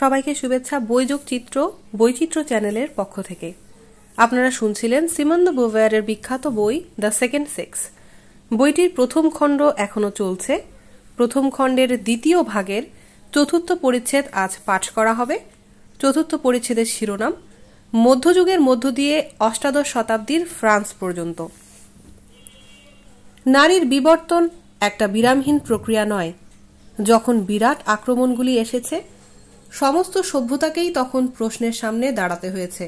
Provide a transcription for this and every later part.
সবাইকে শুভেচ্ছা বইযোগ চিত্র বৈচিত্র চ্যানেলের পক্ষ থেকে আপনারা শুনছিলেন সিমন্দ বোভেয়ারের বিখ্যাত বই দ্য সেকেন্ড সেক্স বইটির প্রথম খণ্ড এখনও চলছে প্রথম খণ্ডের দ্বিতীয় ভাগের চতুর্থ পরিচ্ছেদ আজ পাঠ করা হবে চতুর্থ পরিচ্ছেদের শিরোনাম মধ্যযুগের মধ্য দিয়ে অষ্টাদশ শতাব্দীর ফ্রান্স পর্যন্ত নারীর বিবর্তন একটা বিরামহীন প্রক্রিয়া নয় যখন বিরাট আক্রমণগুলি এসেছে সমস্ত সভ্যতাকেই তখন প্রশ্নের সামনে দাঁড়াতে হয়েছে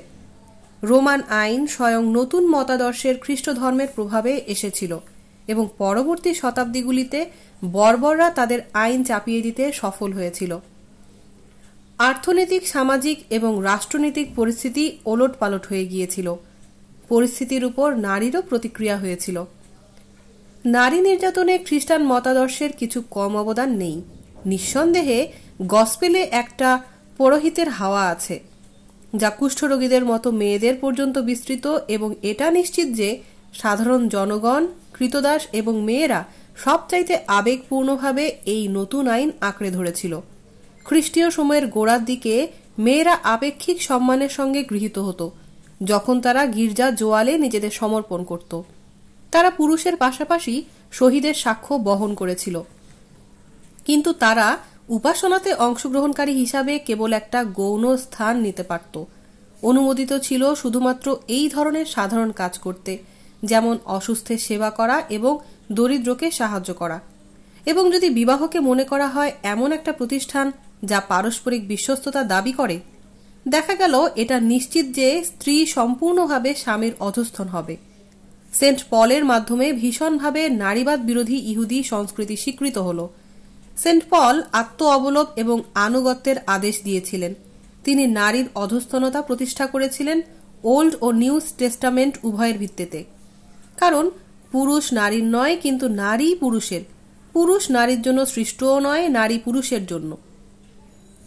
রোমান আইন স্বয়ং নতুন মতাদর্শের খ্রিস্টধর্মের প্রভাবে এসেছিল এবং পরবর্তী শতাব্দীগুলিতে বর্বররা তাদের আইন চাপিয়ে দিতে সফল হয়েছিল অর্থনৈতিক সামাজিক এবং রাষ্ট্রনৈতিক পরিস্থিতি ওলট পালট হয়ে গিয়েছিল পরিস্থিতির উপর নারীরও প্রতিক্রিয়া হয়েছিল নারী নির্যাতনে খ্রিস্টান মতাদর্শের কিছু কম অবদান নেই নিঃসন্দেহে গসপেলে একটা পুরোহিতের হাওয়া আছে যা কুষ্ঠরোগীদের মতো মেয়েদের পর্যন্ত বিস্তৃত এবং এটা নিশ্চিত যে সাধারণ জনগণ কৃতদাস এবং মেয়েরা সবচাইতে আবেগপূর্ণভাবে এই নতুন আইন আঁকড়ে ধরেছিল খ্রিস্টীয় সময়ের গোড়ার দিকে মেয়েরা আপেক্ষিক সম্মানের সঙ্গে গৃহীত হতো যখন তারা গির্জা জোয়ালে নিজেদের সমর্পণ করত তারা পুরুষের পাশাপাশি শহীদের সাক্ষ্য বহন করেছিল কিন্তু তারা উপাসনাতে অংশগ্রহণকারী হিসাবে কেবল একটা গৌণ স্থান নিতে পারত অনুমোদিত ছিল শুধুমাত্র এই ধরনের সাধারণ কাজ করতে যেমন অসুস্থের সেবা করা এবং দরিদ্রকে সাহায্য করা এবং যদি বিবাহকে মনে করা হয় এমন একটা প্রতিষ্ঠান যা পারস্পরিক বিশ্বস্ততা দাবি করে দেখা গেল এটা নিশ্চিত যে স্ত্রী সম্পূর্ণভাবে স্বামীর অধস্থন হবে সেন্ট পলের মাধ্যমে ভীষণভাবে নারীবাদ বিরোধী ইহুদি সংস্কৃতি স্বীকৃত হলো। সেন্ট পল আত্ম অবলোক এবং আনুগত্যের আদেশ দিয়েছিলেন তিনি নারীর অধস্থনতা প্রতিষ্ঠা করেছিলেন ওল্ড ও নিউ টেস্টামেন্ট উভয়ের ভিত্তিতে কারণ পুরুষ নারীর নয় কিন্তু নারী পুরুষের পুরুষ নারীর জন্য সৃষ্টও নয় নারী পুরুষের জন্য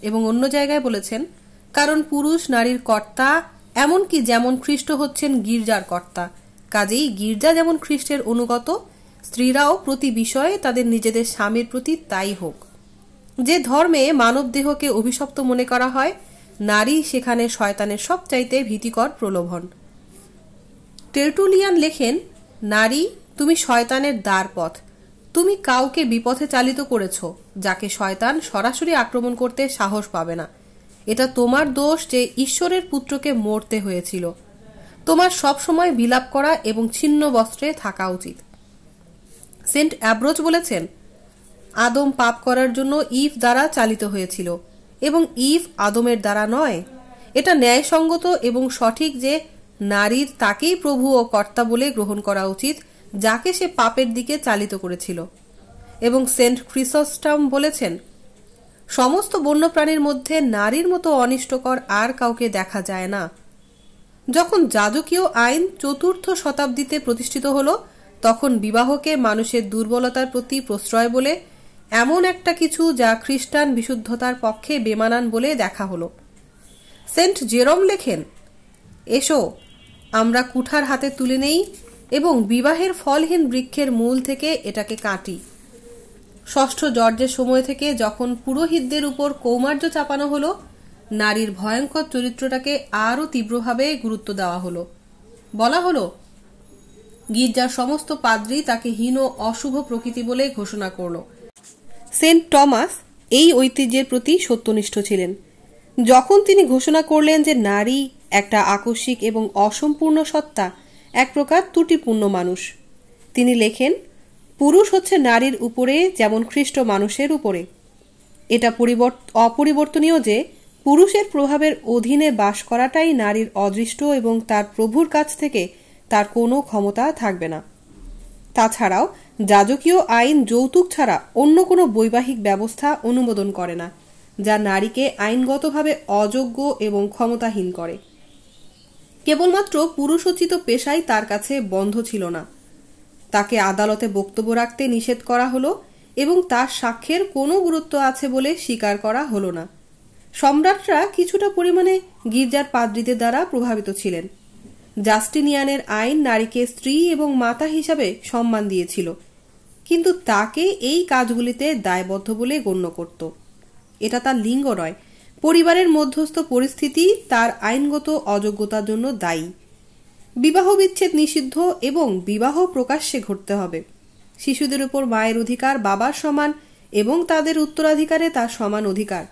এবং অন্য জায়গায় বলেছেন কারণ পুরুষ নারীর কর্তা এমনকি যেমন খ্রিস্ট হচ্ছেন গির্জার কর্তা কাজেই গির্জা যেমন খ্রিস্টের অনুগত স্ত্রীরাও প্রতি বিষয়ে তাদের নিজেদের স্বামীর প্রতি তাই হোক যে ধর্মে মানব দেহকে অভিশপ্ত মনে করা হয় নারী সেখানে শয়তানের সবচাইতে ভীতিকর প্রলোভন টেরটুলিয়ান লেখেন নারী তুমি শয়তানের দ্বার পথ তুমি কাউকে বিপথে চালিত করেছ যাকে শয়তান সরাসরি আক্রমণ করতে সাহস পাবে না এটা তোমার দোষ যে ঈশ্বরের পুত্রকে মরতে হয়েছিল তোমার সবসময় বিলাপ করা এবং ছিন্ন বস্ত্রে থাকা উচিত সেন্ট অ্যাব্রোচ বলেছেন আদম পাপ করার জন্য ইফ দ্বারা চালিত হয়েছিল এবং ইফ আদমের দ্বারা নয় এটা ন্যায়সঙ্গত এবং সঠিক যে নারীর তাকেই প্রভু ও কর্তা বলে গ্রহণ করা উচিত যাকে সে পাপের দিকে চালিত করেছিল এবং সেন্ট ক্রিসস্টাম বলেছেন সমস্ত বন্যপ্রাণীর মধ্যে নারীর মতো অনিষ্টকর আর কাউকে দেখা যায় না যখন যাজকীয় আইন চতুর্থ শতাব্দীতে প্রতিষ্ঠিত হলো তখন বিবাহকে মানুষের দুর্বলতার প্রতি প্রশ্রয় বলে এমন একটা কিছু যা খ্রিস্টান বিশুদ্ধতার পক্ষে বেমানান বলে দেখা হলো সেন্ট জেরম লেখেন এসো আমরা কুঠার হাতে তুলে নেই এবং বিবাহের ফলহীন বৃক্ষের মূল থেকে এটাকে কাটি ষষ্ঠ জর্জের সময় থেকে যখন পুরোহিতদের উপর কৌমার্য চাপানো হলো নারীর ভয়ঙ্কর চরিত্রটাকে আরও তীব্রভাবে গুরুত্ব দেওয়া হলো বলা হলো গির্জার সমস্ত পাদ্রি তাকে হীন অশুভ প্রকৃতি বলে ঘোষণা করল সেন্ট টমাস এই ঐতিহ্যের প্রতি সত্যনিষ্ঠ ছিলেন যখন তিনি ঘোষণা করলেন যে নারী একটা আকস্মিক এবং অসম্পূর্ণ সত্তা এক প্রকার ত্রুটিপূর্ণ মানুষ তিনি লেখেন পুরুষ হচ্ছে নারীর উপরে যেমন খ্রিস্ট মানুষের উপরে এটা অপরিবর্তনীয় যে পুরুষের প্রভাবের অধীনে বাস করাটাই নারীর অদৃষ্ট এবং তার প্রভুর কাছ থেকে তার কোনো ক্ষমতা থাকবে না তাছাড়াও যাজকীয় আইন যৌতুক ছাড়া অন্য কোনো বৈবাহিক ব্যবস্থা অনুমোদন করে না যা নারীকে আইনগতভাবে অযোগ্য এবং ক্ষমতাহীন করে কেবলমাত্র পুরুষোচিত পেশাই তার কাছে বন্ধ ছিল না তাকে আদালতে বক্তব্য রাখতে নিষেধ করা হলো এবং তার সাক্ষ্যের কোনো গুরুত্ব আছে বলে স্বীকার করা হলো না সম্রাটরা কিছুটা পরিমাণে গির্জার পাদ্রীদের দ্বারা প্রভাবিত ছিলেন জাস্টিনিয়ানের আইন নারীকে স্ত্রী এবং মাতা হিসাবে সম্মান দিয়েছিল কিন্তু তাকে এই কাজগুলিতে দায়বদ্ধ বলে গণ্য করত এটা তার লিঙ্গ নয় পরিবারের মধ্যস্থ পরিস্থিতি তার আইনগত অযোগ্যতার জন্য দায়ী বিবাহ বিচ্ছেদ নিষিদ্ধ এবং বিবাহ প্রকাশ্যে ঘটতে হবে শিশুদের উপর মায়ের অধিকার বাবার সমান এবং তাদের উত্তরাধিকারে তার সমান অধিকার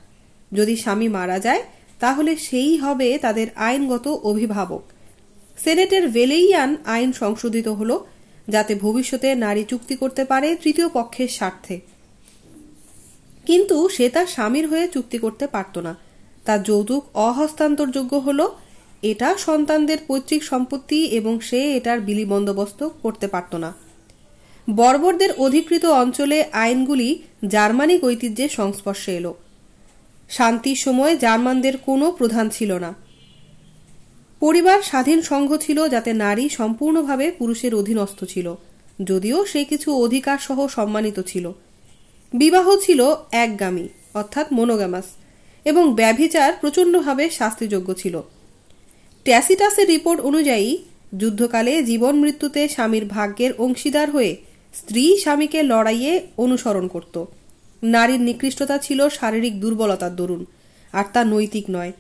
যদি স্বামী মারা যায় তাহলে সেই হবে তাদের আইনগত অভিভাবক সেনেটের ভেলেইয়ান আইন সংশোধিত হল যাতে ভবিষ্যতে নারী চুক্তি করতে পারে তৃতীয় পক্ষের স্বার্থে কিন্তু সে তার স্বামীর হয়ে চুক্তি করতে পারত না তার যৌতুক অহস্তান্তরযোগ্য হল এটা সন্তানদের পৈতৃক সম্পত্তি এবং সে এটার বিলি বন্দোবস্ত করতে পারত না বর্বরদের অধিকৃত অঞ্চলে আইনগুলি জার্মানিক ঐতিহ্যের সংস্পর্শে এলো শান্তির সময় জার্মানদের কোনো প্রধান ছিল না পরিবার স্বাধীন সংঘ ছিল যাতে নারী সম্পূর্ণভাবে পুরুষের অধীনস্থ ছিল যদিও সে কিছু অধিকার সহ সম্মানিত ছিল বিবাহ ছিল একগামী অর্থাৎ মনোগ্যামাস এবং ব্যভিচার প্রচণ্ডভাবে শাস্তিযোগ্য ছিল ট্যাসিটাসের রিপোর্ট অনুযায়ী যুদ্ধকালে জীবন মৃত্যুতে স্বামীর ভাগ্যের অংশীদার হয়ে স্ত্রী স্বামীকে লড়াইয়ে অনুসরণ করত নারীর নিকৃষ্টতা ছিল শারীরিক দুর্বলতার দরুন আর তা নৈতিক নয়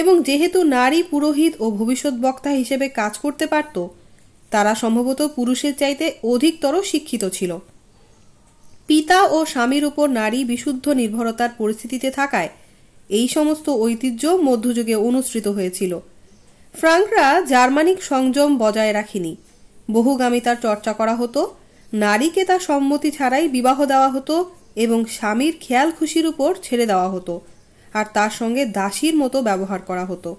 এবং যেহেতু নারী পুরোহিত ও ভবিষ্যৎ বক্তা হিসেবে কাজ করতে পারত তারা সম্ভবত পুরুষের চাইতে অধিকতর শিক্ষিত ছিল পিতা ও স্বামীর ওপর নারী বিশুদ্ধ নির্ভরতার পরিস্থিতিতে থাকায় এই সমস্ত ঐতিহ্য মধ্যযুগে অনুসৃত হয়েছিল ফ্রাঙ্করা জার্মানিক সংযম বজায় রাখেনি বহুগামিতার চর্চা করা হতো নারীকে তার সম্মতি ছাড়াই বিবাহ দেওয়া হতো এবং স্বামীর খেয়াল খুশির উপর ছেড়ে দেওয়া হতো আর তার সঙ্গে দাসীর মতো ব্যবহার করা হতো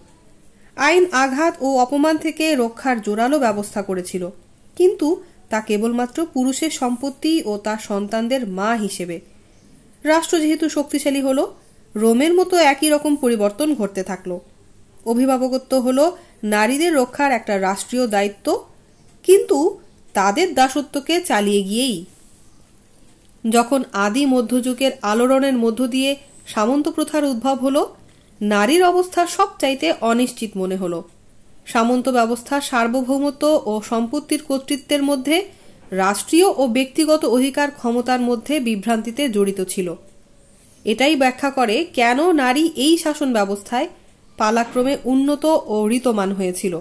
আইন আঘাত ও অপমান থেকে রক্ষার জোরালো ব্যবস্থা করেছিল কিন্তু তা কেবলমাত্র পুরুষের সম্পত্তি ও তার সন্তানদের মা হিসেবে রাষ্ট্র যেহেতু শক্তিশালী হলো রোমের মতো একই রকম পরিবর্তন ঘটতে থাকলো অভিভাবকত্ব হলো নারীদের রক্ষার একটা রাষ্ট্রীয় দায়িত্ব কিন্তু তাদের দাসত্বকে চালিয়ে গিয়েই যখন আদি মধ্যযুগের আলোড়নের মধ্য দিয়ে সামন্ত প্রথার উদ্ভব হল নারীর অবস্থা সবচাইতে অনিশ্চিত মনে হল সামন্ত ব্যবস্থা সার্বভৌমত্ব ও সম্পত্তির কর্তৃত্বের মধ্যে রাষ্ট্রীয় ও ব্যক্তিগত অধিকার ক্ষমতার মধ্যে বিভ্রান্তিতে জড়িত ছিল এটাই ব্যাখ্যা করে কেন নারী এই শাসন ব্যবস্থায় পালাক্রমে উন্নত ও ঋতমান হয়েছিল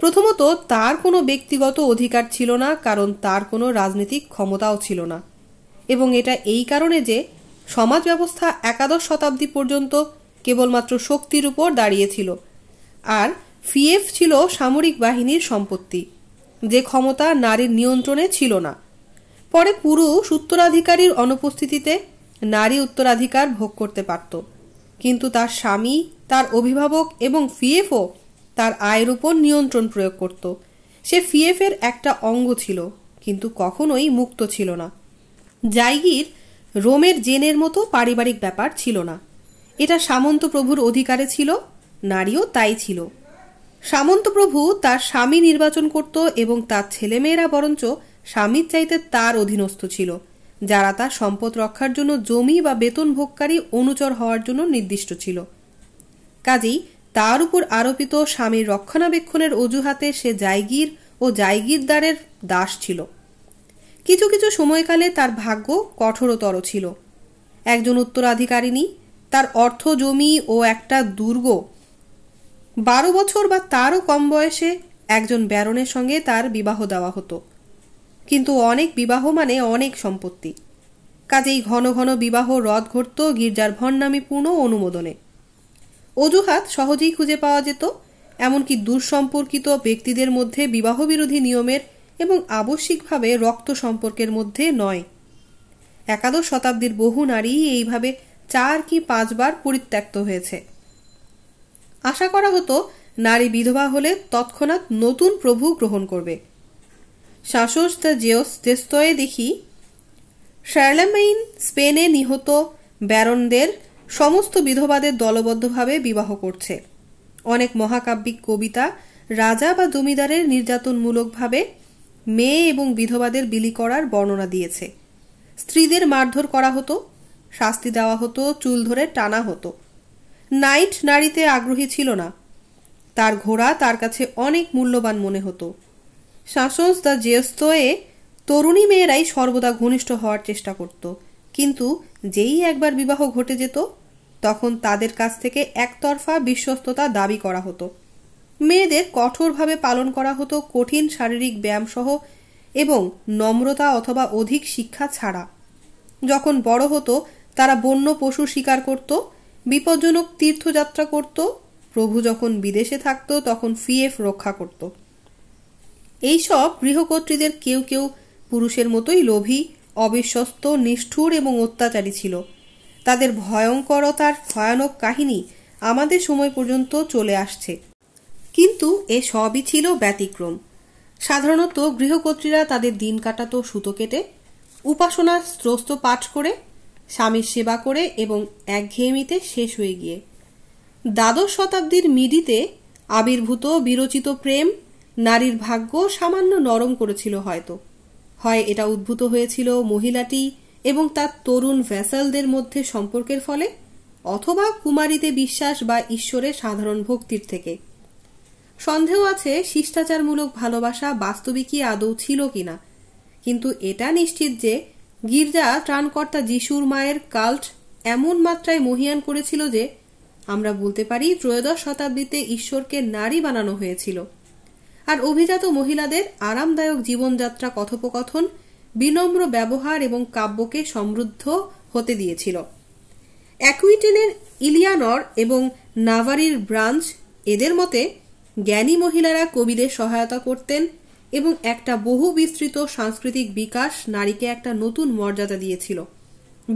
প্রথমত তার কোনো ব্যক্তিগত অধিকার ছিল না কারণ তার কোনো রাজনৈতিক ক্ষমতাও ছিল না এবং এটা এই কারণে যে সমাজ ব্যবস্থা একাদশ শতাব্দী পর্যন্ত কেবলমাত্র শক্তির উপর দাঁড়িয়েছিল আর ফিএফ ছিল সামরিক বাহিনীর সম্পত্তি যে ক্ষমতা নারীর নিয়ন্ত্রণে ছিল না পরে পুরুষ উত্তরাধিকারীর অনুপস্থিতিতে নারী উত্তরাধিকার ভোগ করতে পারত কিন্তু তার স্বামী তার অভিভাবক এবং ফিএফও তার আয়ের উপর নিয়ন্ত্রণ প্রয়োগ করত সে ফিএফের একটা অঙ্গ ছিল কিন্তু কখনোই মুক্ত ছিল না জাইগির রোমের জেনের মতো পারিবারিক ব্যাপার ছিল না এটা সামন্ত প্রভুর অধিকারে ছিল নারীও তাই ছিল সামন্ত প্রভু তার স্বামী নির্বাচন করত এবং তার ছেলেমেয়েরা বরঞ্চ স্বামীর চাইতে তার অধীনস্থ ছিল যারা তার সম্পদ রক্ষার জন্য জমি বা বেতন ভোগকারী অনুচর হওয়ার জন্য নির্দিষ্ট ছিল কাজেই তার উপর আরোপিত স্বামীর রক্ষণাবেক্ষণের অজুহাতে সে জায়গির ও জায়গিরদারের দাস ছিল কিছু কিছু সময়কালে তার ভাগ্য কঠোরতর ছিল একজন উত্তরাধিকারিণী তার অর্থ জমি ও একটা দুর্গ বারো বছর বা তারও কম বয়সে একজন ব্যারনের সঙ্গে তার বিবাহ দেওয়া হতো কিন্তু অনেক বিবাহ মানে অনেক সম্পত্তি কাজেই ঘন ঘন বিবাহ রদ ঘটত গির্জার ভণ্ডামিপূর্ণ অনুমোদনে অজুহাত সহজেই খুঁজে পাওয়া যেত এমনকি সম্পর্কিত ব্যক্তিদের মধ্যে বিবাহবিরোধী নিয়মের এবং আবশ্যিকভাবে রক্ত সম্পর্কের মধ্যে নয় একাদশ শতাব্দীর বহু নারী এইভাবে চার কি পাঁচবার পরিত্যক্ত হয়েছে আশা করা হতো নারী বিধবা হলে তৎক্ষণাৎ নতুন প্রভু গ্রহণ করবে শাসস দ্য জেওস দেখি শার্লামেইন স্পেনে নিহত ব্যারনদের সমস্ত বিধবাদের দলবদ্ধভাবে বিবাহ করছে অনেক মহাকাব্যিক কবিতা রাজা বা জমিদারের নির্যাতনমূলকভাবে মেয়ে এবং বিধবাদের বিলি করার বর্ণনা দিয়েছে স্ত্রীদের মারধর করা হতো শাস্তি দেওয়া হতো চুল ধরে টানা হতো নাইট নারীতে আগ্রহী ছিল না তার ঘোড়া তার কাছে অনেক মূল্যবান মনে হতো শাসন দ্য জেস্তয়ে তরুণী মেয়েরাই সর্বদা ঘনিষ্ঠ হওয়ার চেষ্টা করত কিন্তু যেই একবার বিবাহ ঘটে যেত তখন তাদের কাছ থেকে একতরফা বিশ্বস্ততা দাবি করা হতো মেয়েদের কঠোরভাবে পালন করা হতো কঠিন শারীরিক ব্যায়ামসহ এবং নম্রতা অথবা অধিক শিক্ষা ছাড়া যখন বড় হতো তারা বন্য পশু শিকার করত বিপজ্জনক তীর্থযাত্রা করত প্রভু যখন বিদেশে থাকত তখন ফিএফ রক্ষা করত এইসব গৃহকর্ত্রীদের কেউ কেউ পুরুষের মতোই লোভী অবিশ্বস্ত নিষ্ঠুর এবং অত্যাচারী ছিল তাদের ভয়ঙ্করতার ভয়ানক কাহিনী আমাদের সময় পর্যন্ত চলে আসছে কিন্তু এ সবই ছিল ব্যতিক্রম সাধারণত গৃহকর্ত্রীরা তাদের দিন কাটাত সুতো কেটে উপাসনার স্ত্রস্ত পাঠ করে স্বামীর সেবা করে এবং একঘেয়েমিতে শেষ হয়ে গিয়ে দ্বাদশ শতাব্দীর মিডিতে আবির্ভূত বিরচিত প্রেম নারীর ভাগ্য সামান্য নরম করেছিল হয়তো হয় এটা উদ্ভূত হয়েছিল মহিলাটি এবং তার তরুণ ভ্যাসালদের মধ্যে সম্পর্কের ফলে অথবা কুমারীতে বিশ্বাস বা ঈশ্বরের সাধারণ ভক্তির থেকে সন্দেহ আছে শিষ্টাচারমূলক ভালোবাসা বাস্তবিকই আদৌ ছিল কিনা কিন্তু এটা নিশ্চিত যে গির্জা ত্রাণকর্তা যিশুর মায়ের কাল্ট এমন মাত্রায় মহিয়ান করেছিল যে আমরা বলতে পারি ত্রয়োদশ শতাব্দীতে ঈশ্বরকে নারী বানানো হয়েছিল আর অভিজাত মহিলাদের আরামদায়ক জীবনযাত্রা কথোপকথন বিনম্র ব্যবহার এবং কাব্যকে সমৃদ্ধ হতে দিয়েছিল অ্যাকুইটেনের ইলিয়ানর এবং নাভারির ব্রাঞ্চ এদের মতে জ্ঞানী মহিলারা কবিদের সহায়তা করতেন এবং একটা বহু বিস্তৃত সাংস্কৃতিক বিকাশ নারীকে একটা নতুন মর্যাদা দিয়েছিল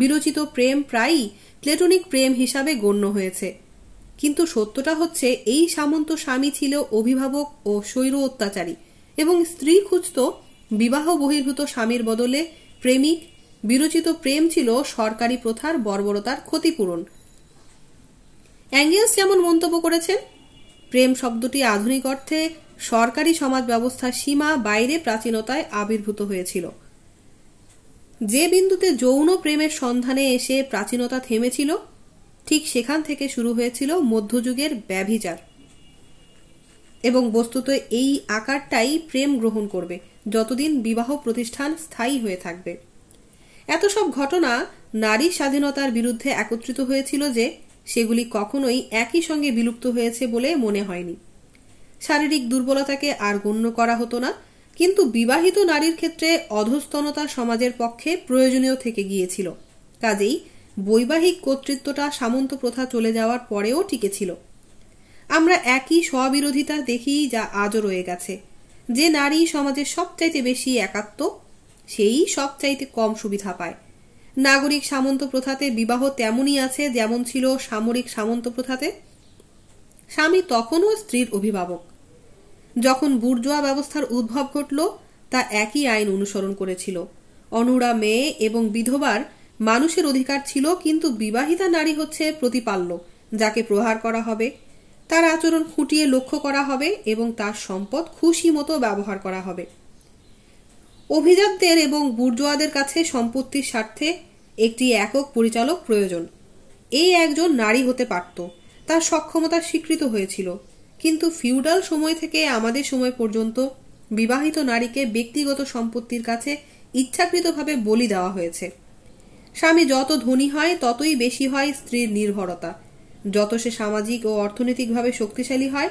বিরচিত প্রেম প্রায়ই প্লেটনিক প্রেম হিসাবে গণ্য হয়েছে কিন্তু সত্যটা হচ্ছে এই সামন্ত স্বামী ছিল অভিভাবক ও শৈর অত্যাচারী এবং স্ত্রী খুঁজত বিবাহ বহির্ভূত স্বামীর বদলে প্রেমিক বিরচিত প্রেম ছিল সরকারি প্রথার বর্বরতার ক্ষতিপূরণ অ্যাঙ্গেলস যেমন মন্তব্য করেছেন প্রেম শব্দটি আধুনিক অর্থে সরকারি সমাজ ব্যবস্থার সীমা বাইরে প্রাচীনতায় আবির্ভূত হয়েছিল যে বিন্দুতে যৌন প্রেমের সন্ধানে এসে প্রাচীনতা থেমেছিল ঠিক সেখান থেকে শুরু হয়েছিল মধ্যযুগের ব্যভিচার এবং বস্তুত এই আকারটাই প্রেম গ্রহণ করবে যতদিন বিবাহ প্রতিষ্ঠান স্থায়ী হয়ে থাকবে এত সব ঘটনা নারী স্বাধীনতার বিরুদ্ধে একত্রিত হয়েছিল যে সেগুলি কখনোই একই সঙ্গে বিলুপ্ত হয়েছে বলে মনে হয়নি শারীরিক দুর্বলতাকে আর গণ্য করা হতো না কিন্তু বিবাহিত নারীর ক্ষেত্রে অধস্তনতা সমাজের পক্ষে প্রয়োজনীয় থেকে গিয়েছিল কাজেই বৈবাহিক কর্তৃত্বটা সামন্ত প্রথা চলে যাওয়ার পরেও টিকেছিল আমরা একই স্ববিরোধিতা দেখি যা আজও রয়ে গেছে যে নারী সমাজের সবচাইতে বেশি একাত্ম সেই সবচাইতে কম সুবিধা পায় নাগরিক সামন্ত প্রথাতে বিবাহ তেমনই আছে যেমন ছিল সামরিক সামন্ত প্রথাতে স্বামী তখনও স্ত্রীর অভিভাবক যখন বুর্জোয়া ব্যবস্থার উদ্ভব ঘটল তা একই আইন অনুসরণ করেছিল অনুরা মেয়ে এবং বিধবার মানুষের অধিকার ছিল কিন্তু বিবাহিতা নারী হচ্ছে প্রতিপাল্য যাকে প্রহার করা হবে তার আচরণ খুঁটিয়ে লক্ষ্য করা হবে এবং তার সম্পদ খুশি মতো ব্যবহার করা হবে অভিজাতদের এবং বুর্জোয়াদের কাছে সম্পত্তির স্বার্থে একটি একক পরিচালক প্রয়োজন এই একজন নারী হতে পারত তার সক্ষমতা স্বীকৃত হয়েছিল কিন্তু ফিউডাল সময় থেকে আমাদের সময় পর্যন্ত বিবাহিত নারীকে ব্যক্তিগত সম্পত্তির কাছে ইচ্ছাকৃতভাবে বলি দেওয়া হয়েছে স্বামী যত ধনী হয় ততই বেশি হয় স্ত্রীর নির্ভরতা যত সে সামাজিক ও অর্থনৈতিকভাবে শক্তিশালী হয়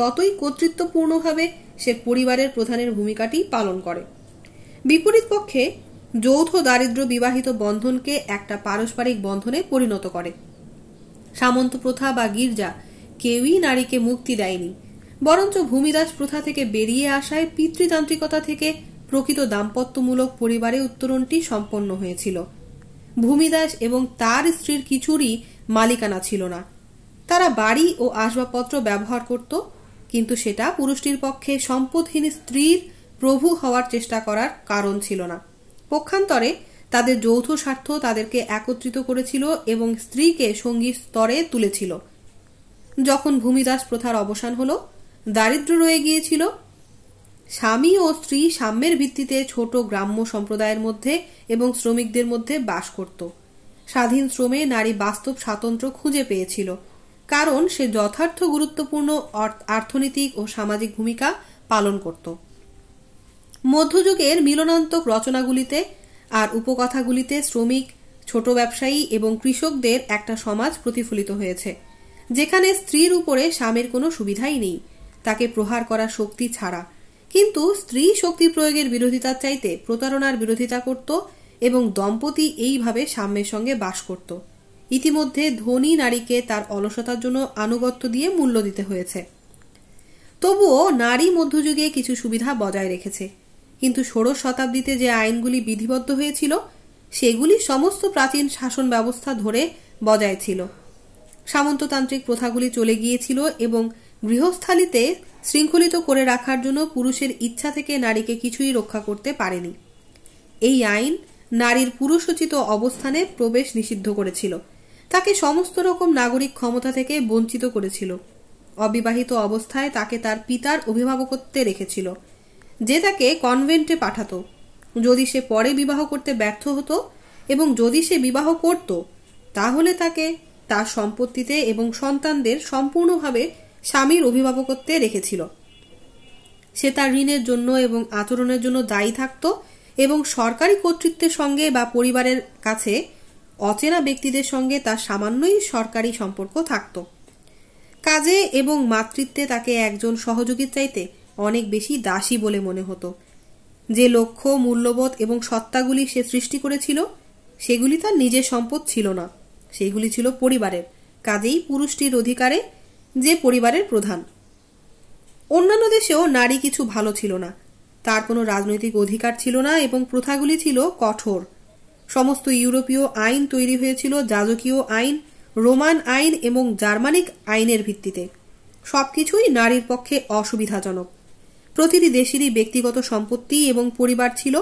ততই কর্তৃত্বপূর্ণভাবে সে পরিবারের প্রধানের ভূমিকাটি পালন করে বিপরীত পক্ষে যৌথ দারিদ্র বিবাহিত বন্ধনকে একটা পারস্পরিক বন্ধনে পরিণত করে সামন্ত প্রথা বা গির্জা কেউই নারীকে মুক্তি দেয়নি বরঞ্চ ভূমিদাস প্রথা থেকে বেরিয়ে আসায় পিতৃতান্ত্রিকতা থেকে প্রকৃত দাম্পত্যমূলক পরিবারে উত্তরণটি সম্পন্ন হয়েছিল ভূমিদাস এবং তার স্ত্রীর কিছুরই মালিকানা ছিল না তারা বাড়ি ও আসবাবপত্র ব্যবহার করত কিন্তু সেটা পুরুষটির পক্ষে সম্পদহীন স্ত্রীর প্রভু হওয়ার চেষ্টা করার কারণ ছিল না পক্ষান্তরে তাদের যৌথ স্বার্থ তাদেরকে একত্রিত করেছিল এবং স্ত্রীকে সঙ্গী স্তরে তুলেছিল যখন ভূমিদাস প্রথার অবসান হল দারিদ্র রয়ে গিয়েছিল স্বামী ও স্ত্রী সাম্যের ভিত্তিতে ছোট গ্রাম্য সম্প্রদায়ের মধ্যে এবং শ্রমিকদের মধ্যে বাস করত স্বাধীন শ্রমে নারী বাস্তব স্বাতন্ত্র খুঁজে পেয়েছিল কারণ সে যথার্থ গুরুত্বপূর্ণ অর্থনৈতিক ও সামাজিক ভূমিকা পালন করত মধ্যযুগের মিলনান্তক রচনাগুলিতে আর উপকথাগুলিতে শ্রমিক ছোট ব্যবসায়ী এবং কৃষকদের একটা সমাজ প্রতিফলিত হয়েছে যেখানে স্ত্রীর উপরে স্বামীর কোনো সুবিধাই নেই তাকে প্রহার করা শক্তি ছাড়া কিন্তু স্ত্রী শক্তি প্রয়োগের বিরোধিতার চাইতে প্রতারণার বিরোধিতা করত এবং দম্পতি এইভাবে সাম্যের সঙ্গে বাস করত ইতিমধ্যে ধনী নারীকে তার অলসতার জন্য আনুগত্য দিয়ে মূল্য দিতে হয়েছে তবুও নারী মধ্যযুগে কিছু সুবিধা বজায় রেখেছে কিন্তু ষোড়শ শতাব্দীতে যে আইনগুলি বিধিবদ্ধ হয়েছিল সেগুলি সমস্ত প্রাচীন শাসন ব্যবস্থা ধরে বজায় ছিল সামন্ততান্ত্রিক প্রথাগুলি চলে গিয়েছিল এবং গৃহস্থালিতে শৃঙ্খলিত করে রাখার জন্য পুরুষের ইচ্ছা থেকে নারীকে কিছুই রক্ষা করতে পারেনি এই আইন নারীর পুরুষোচিত অবস্থানে প্রবেশ নিষিদ্ধ করেছিল তাকে সমস্ত রকম নাগরিক ক্ষমতা থেকে বঞ্চিত করেছিল অবিবাহিত অবস্থায় তাকে তার পিতার অভিভাবকত্বে রেখেছিল যে তাকে কনভেন্টে পাঠাত যদি সে পরে বিবাহ করতে ব্যর্থ হতো এবং যদি সে বিবাহ করত তাহলে তাকে তার সম্পত্তিতে এবং সন্তানদের সম্পূর্ণভাবে স্বামীর অভিভাবকত্বে রেখেছিল সে তার ঋণের জন্য এবং আচরণের জন্য দায়ী থাকত এবং সরকারি কর্তৃত্বের সঙ্গে বা পরিবারের কাছে অচেনা ব্যক্তিদের সঙ্গে তার সামান্যই সরকারি সম্পর্ক থাকত কাজে এবং মাতৃত্বে তাকে একজন সহযোগীর চাইতে অনেক বেশি দাসী বলে মনে হতো যে লক্ষ্য মূল্যবোধ এবং সত্তাগুলি সে সৃষ্টি করেছিল সেগুলি তার নিজের সম্পদ ছিল না সেগুলি ছিল পরিবারের কাজেই পুরুষটির অধিকারে যে পরিবারের প্রধান অন্যান্য দেশেও নারী কিছু ভালো ছিল না তার কোনো রাজনৈতিক অধিকার ছিল না এবং প্রথাগুলি ছিল কঠোর সমস্ত ইউরোপীয় আইন তৈরি হয়েছিল যাজকীয় আইন রোমান আইন এবং জার্মানিক আইনের ভিত্তিতে সবকিছুই নারীর পক্ষে অসুবিধাজনক প্রতিটি দেশেরই ব্যক্তিগত সম্পত্তি এবং পরিবার ছিল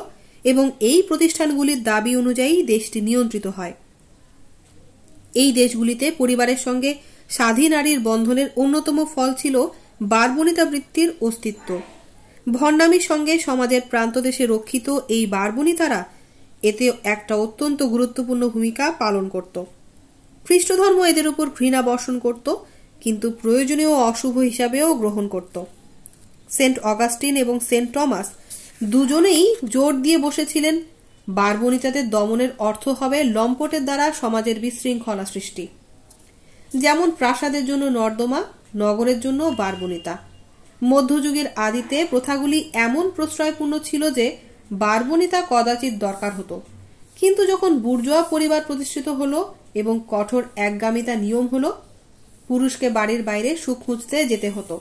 এবং এই প্রতিষ্ঠানগুলির দাবি অনুযায়ী দেশটি নিয়ন্ত্রিত হয় এই দেশগুলিতে পরিবারের সঙ্গে স্বাধীন নারীর বন্ধনের অন্যতম ফল ছিল বারবণিতা বৃত্তির অস্তিত্ব ভণ্ডামির সঙ্গে সমাজের প্রান্তদেশে রক্ষিত এই বারবণিতারা এতে একটা অত্যন্ত গুরুত্বপূর্ণ ভূমিকা পালন করত খ্রিস্টধর্ম এদের উপর ঘৃণা বর্ষণ করত কিন্তু প্রয়োজনীয় অশুভ হিসাবেও গ্রহণ করত সেন্ট অগাস্টিন এবং সেন্ট টমাস দুজনেই জোর দিয়ে বসেছিলেন বারবনিতাদের দমনের অর্থ হবে লম্পটের দ্বারা সমাজের বিশৃঙ্খলা সৃষ্টি যেমন প্রাসাদের জন্য নর্দমা নগরের জন্য বারবনিতা মধ্যযুগের আদিতে প্রথাগুলি এমন প্রশ্রয়পূর্ণ ছিল যে বারবনিতা কদাচিৎ দরকার হতো কিন্তু যখন বুর্জোয়া পরিবার প্রতিষ্ঠিত হল এবং কঠোর একগামিতা নিয়ম হল পুরুষকে বাড়ির বাইরে সুখ খুঁজতে যেতে হতো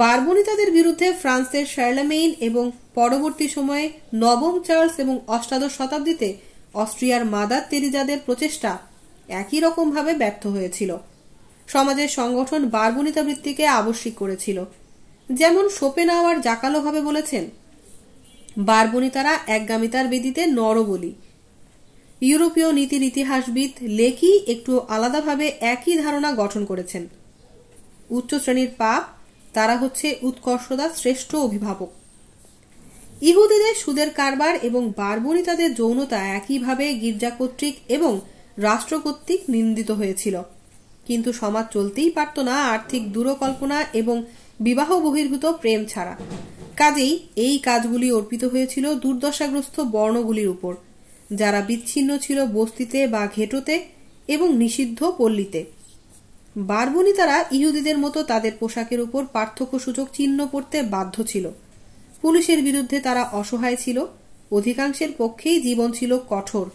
বার্বনি তাদের বিরুদ্ধে ফ্রান্সের শার্লামেইন এবং পরবর্তী সময়ে নবম চার্লস এবং অষ্টাদশ শতাব্দীতে অস্ট্রিয়ার মাদার তেরিজাদের প্রচেষ্টা একই রকমভাবে ব্যর্থ হয়েছিল সমাজের সংগঠন বারবনিতা বৃত্তিকে আবশ্যিক করেছিল যেমন জাকালো জাকালোভাবে বলেছেন বারবনিতারা একগামিতার বেদিতে নরবলি ইউরোপীয় নীতির ইতিহাসবিদ লেকি একটু আলাদাভাবে একই ধারণা গঠন করেছেন উচ্চ শ্রেণীর পাপ তারা হচ্ছে উৎকর্ষদা শ্রেষ্ঠ অভিভাবক ইহুদিদের সুদের কারবার এবং বারবণিতাদের যৌনতা একইভাবে গির্জা কর্তৃক এবং রাষ্ট্র কর্তৃক নিন্দিত হয়েছিল কিন্তু সমাজ চলতেই পারত না আর্থিক দূরকল্পনা এবং বিবাহ বহির্ভূত প্রেম ছাড়া কাজেই এই কাজগুলি অর্পিত হয়েছিল দুর্দশাগ্রস্ত বর্ণগুলির উপর যারা বিচ্ছিন্ন ছিল বস্তিতে বা ঘেটোতে এবং নিষিদ্ধ পল্লীতে বারবনি তারা ইহুদিদের মতো তাদের পোশাকের উপর পার্থক্য সূচক চিহ্ন পড়তে বাধ্য ছিল পুলিশের বিরুদ্ধে তারা অসহায় ছিল অধিকাংশের পক্ষেই জীবন ছিল কঠোর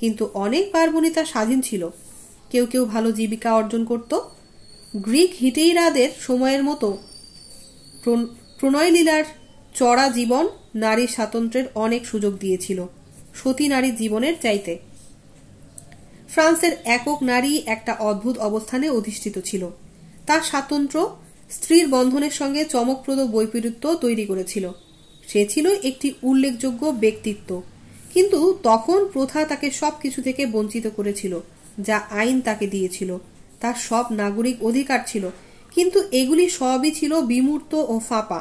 কিন্তু অনেক বারবনিতা স্বাধীন ছিল কেউ কেউ ভালো জীবিকা অর্জন করত গ্রিক হিটেইরাদের সময়ের মতো প্রণয়লীলার চড়া জীবন নারীর স্বাতন্ত্র্যের অনেক সুযোগ দিয়েছিল সতী নারীর জীবনের চাইতে ফ্রান্সের একক নারী একটা অদ্ভুত অবস্থানে অধিষ্ঠিত ছিল তার স্বাতন্ত্র স্ত্রীর বন্ধনের সঙ্গে চমকপ্রদ বৈপরীত্য তৈরি করেছিল সে ছিল একটি উল্লেখযোগ্য ব্যক্তিত্ব কিন্তু তখন প্রথা তাকে সবকিছু থেকে বঞ্চিত করেছিল যা আইন তাকে দিয়েছিল তার সব নাগরিক অধিকার ছিল কিন্তু এগুলি সবই ছিল বিমূর্ত ও ফাঁপা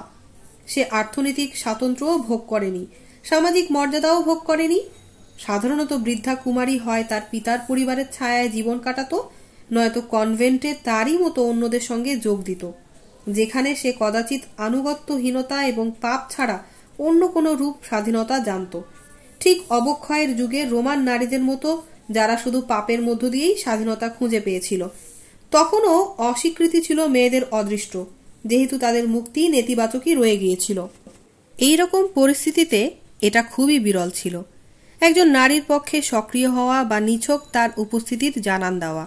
সে অর্থনৈতিক স্বাতন্ত্র্যও ভোগ করেনি সামাজিক মর্যাদাও ভোগ করেনি সাধারণত বৃদ্ধা কুমারী হয় তার পিতার পরিবারের ছায়ায় জীবন কাটাতো নয়তো কনভেন্টে তারই মতো অন্যদের সঙ্গে যোগ দিত যেখানে সে কদাচিৎ আনুগত্যহীনতা এবং পাপ ছাড়া অন্য কোনো রূপ স্বাধীনতা জানত ঠিক অবক্ষয়ের যুগে রোমান নারীদের মতো যারা শুধু পাপের মধ্য দিয়েই স্বাধীনতা খুঁজে পেয়েছিল তখনও অস্বীকৃতি ছিল মেয়েদের অদৃষ্ট যেহেতু তাদের মুক্তি নেতিবাচকই রয়ে গিয়েছিল এই রকম পরিস্থিতিতে এটা খুবই বিরল ছিল একজন নারীর পক্ষে সক্রিয় হওয়া বা নিছক তার উপস্থিতির জানান দেওয়া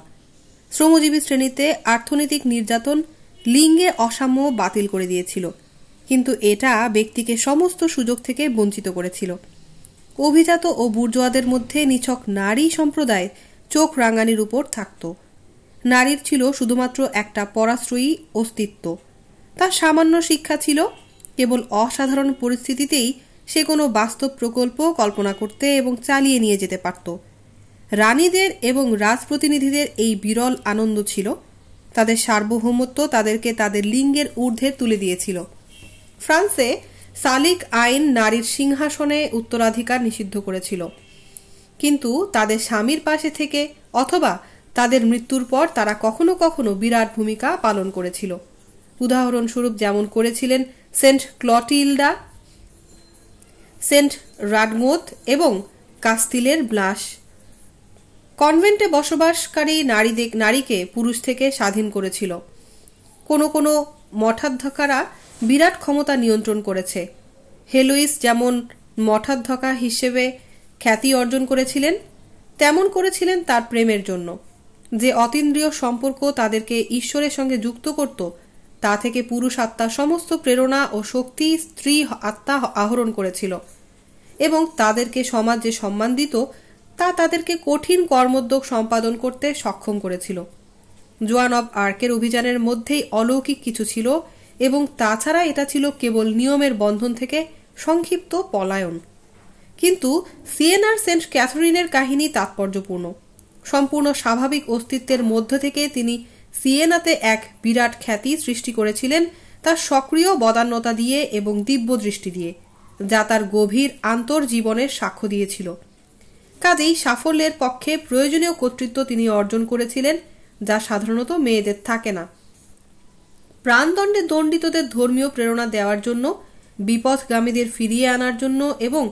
শ্রমজীবী শ্রেণীতে অর্থনৈতিক নির্যাতন লিঙ্গে অসাম্য বাতিল করে দিয়েছিল কিন্তু এটা ব্যক্তিকে সমস্ত সুযোগ থেকে বঞ্চিত করেছিল অভিজাত ও বুর্জোয়াদের মধ্যে নিছক নারী সম্প্রদায় চোখ রাঙানির উপর থাকত নারীর ছিল শুধুমাত্র একটা পরাশ্রয়ী অস্তিত্ব তার সামান্য শিক্ষা ছিল কেবল অসাধারণ পরিস্থিতিতেই সে কোনো বাস্তব প্রকল্প কল্পনা করতে এবং চালিয়ে নিয়ে যেতে পারত রানীদের এবং রাজপ্রতিনিধিদের এই বিরল আনন্দ ছিল তাদের সার্বভৌমত্ব তাদেরকে তাদের লিঙ্গের ঊর্ধ্বে তুলে দিয়েছিল ফ্রান্সে সালিক আইন নারীর সিংহাসনে উত্তরাধিকার নিষিদ্ধ করেছিল কিন্তু তাদের স্বামীর পাশে থেকে অথবা তাদের মৃত্যুর পর তারা কখনো কখনো বিরাট ভূমিকা পালন করেছিল উদাহরণস্বরূপ যেমন করেছিলেন সেন্ট ক্লটিল্ডা সেন্ট রাডমোথ এবং কাস্তিলের ব্লাস কনভেন্টে বসবাসকারী নারী নারীকে পুরুষ থেকে স্বাধীন করেছিল কোনো কোনো মঠাধ্যক্ষারা বিরাট ক্ষমতা নিয়ন্ত্রণ করেছে হেলুইস যেমন মঠাধ্যক্ষা হিসেবে খ্যাতি অর্জন করেছিলেন তেমন করেছিলেন তার প্রেমের জন্য যে অতীন্দ্রিয় সম্পর্ক তাদেরকে ঈশ্বরের সঙ্গে যুক্ত করত তা থেকে পুরুষ আত্মা সমস্ত প্রেরণা ও শক্তি স্ত্রী আত্মা আহরণ করেছিল এবং তাদেরকে সমাজ যে সম্মান দিত তা তাদেরকে কঠিন কর্মোদ্যোগ সম্পাদন করতে সক্ষম করেছিল জোয়ান অব আর্কের অভিযানের মধ্যেই অলৌকিক কিছু ছিল এবং তাছাড়া এটা ছিল কেবল নিয়মের বন্ধন থেকে সংক্ষিপ্ত পলায়ন কিন্তু সিএনআর সেন্ট ক্যাথরিনের কাহিনী তাৎপর্যপূর্ণ সম্পূর্ণ স্বাভাবিক অস্তিত্বের মধ্য থেকে তিনি সিয়েনাতে এক বিরাট খ্যাতি সৃষ্টি করেছিলেন তার সক্রিয় বদান্যতা দিয়ে এবং দিব্য দৃষ্টি দিয়ে যা তার গভীর আন্তর্জীবনের সাক্ষ্য দিয়েছিল কাজেই সাফল্যের পক্ষে প্রয়োজনীয় কর্তৃত্ব তিনি অর্জন করেছিলেন যা সাধারণত মেয়েদের থাকে না প্রাণদণ্ডে দণ্ডিতদের ধর্মীয় প্রেরণা দেওয়ার জন্য বিপথগামীদের ফিরিয়ে আনার জন্য এবং